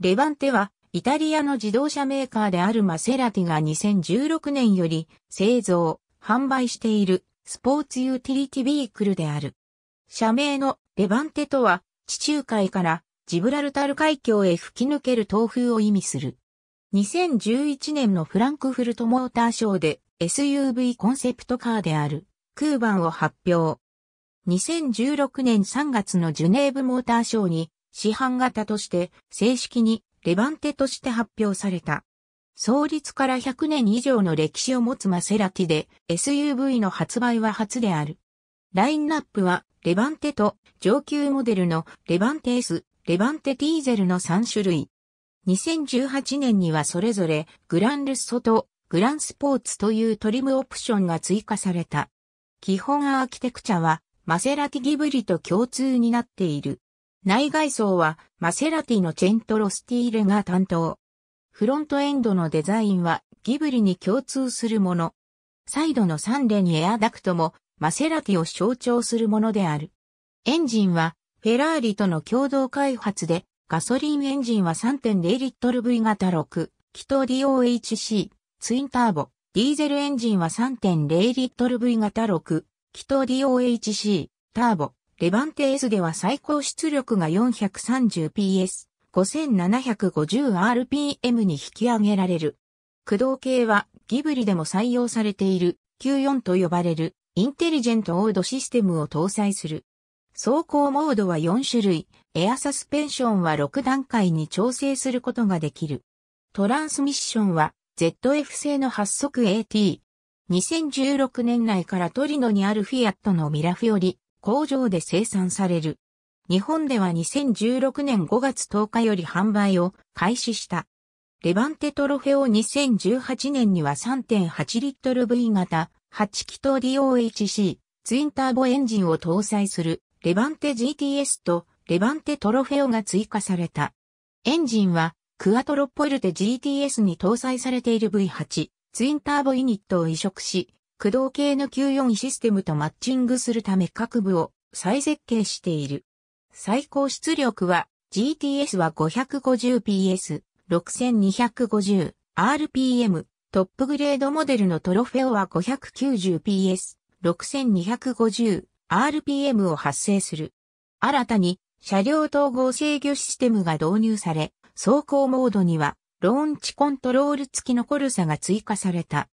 レバンテは、イタリアの自動車メーカーであるマセラティが2016年より製造、販売しているスポーツユーティリティビークルである。社名のレバンテとは地中海からジブラルタル海峡へ吹き抜ける東風を意味する。2011年のフランクフルトモーターショーで SUV コンセプトカーである空ーンを発表。2016年3月のジュネーブモーターショーに市販型として正式にレバンテとして発表された。創立から100年以上の歴史を持つマセラティで SUV の発売は初である。ラインナップはレバンテと上級モデルのレバンテ S、レバンテディーゼルの3種類。2018年にはそれぞれグランルッソとグランスポーツというトリムオプションが追加された。基本アーキテクチャはマセラティギブリと共通になっている。内外装はマセラティのチェントロスティーレが担当。フロントエンドのデザインはギブリに共通するもの。サイドの3レにエアダクトもマセラティを象徴するものである。エンジンはフェラーリとの共同開発でガソリンエンジンは3.0リットル V 型6、気筒 DOHC、ツインターボ。ディーゼルエンジンは3.0リットル V 型6、気筒 DOHC、ターボ。レバンテ S では最高出力が 430PS、5750rpm に引き上げられる。駆動系はギブリでも採用されている Q4 と呼ばれるインテリジェントオードシステムを搭載する。走行モードは4種類、エアサスペンションは6段階に調整することができる。トランスミッションは ZF 製の発足 AT。2016年内からトリノにあるフィアットのミラフより工場で生産される。日本では2016年5月10日より販売を開始した。レバンテトロフェオ2018年には3.8リットル V 型8気筒 DOHC ツインターボエンジンを搭載するレバンテ GTS とレバンテトロフェオが追加された。エンジンはクアトロッポルテ GTS に搭載されている V8 ツインターボユニットを移植し駆動系の Q4 システムとマッチングするため各部を再設計している。最高出力は GTS は 550PS、6250、RPM、トップグレードモデルのトロフェオは 590PS、6250、RPM を発生する。新たに車両統合制御システムが導入され、走行モードにはローンチコントロール付きのコルサが追加された。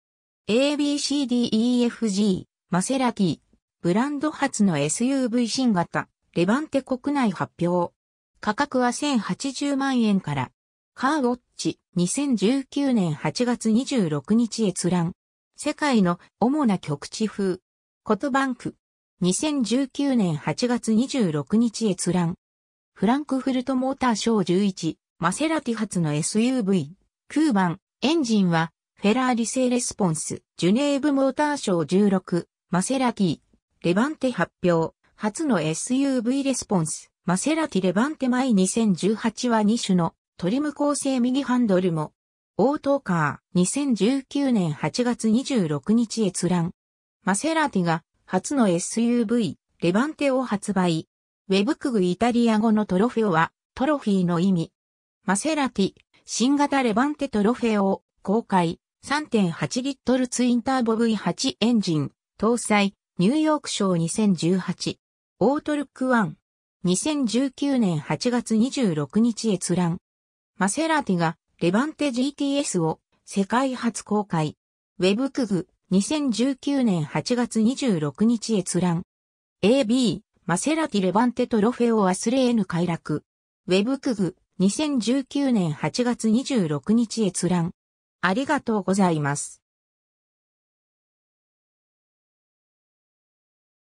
ABCDEFG、マセラティ、ブランド初の SUV 新型、レバンテ国内発表。価格は1080万円から。カーウォッチ、2019年8月26日閲覧。世界の主な局地風。コトバンク。2019年8月26日閲覧。フランクフルトモーターショー11、マセラティ初の SUV、空番、エンジンはフェラーリ製レスポンス、ジュネーブモーターショー16、マセラティ、レバンテ発表、初の SUV レスポンス、マセラティレバンテ前2018は2種のトリム構成右ハンドルも、オートカー2019年8月26日閲覧。マセラティが初の SUV、レバンテを発売。ウェブクグイタリア語のトロフェオはトロフィーの意味。マセラティ、新型レバンテトロフェオを公開。3.8リットルツインターボ V8 エンジン、搭載、ニューヨーク賞2018、オートルック1、2019年8月26日閲覧。マセラティが、レバンテ GTS を、世界初公開。ウェブクグ、2019年8月26日閲覧。AB、マセラティレバンテトロフェオアスレーヌ快楽。ウェブクグ、2019年8月26日閲覧。ありがとうございます。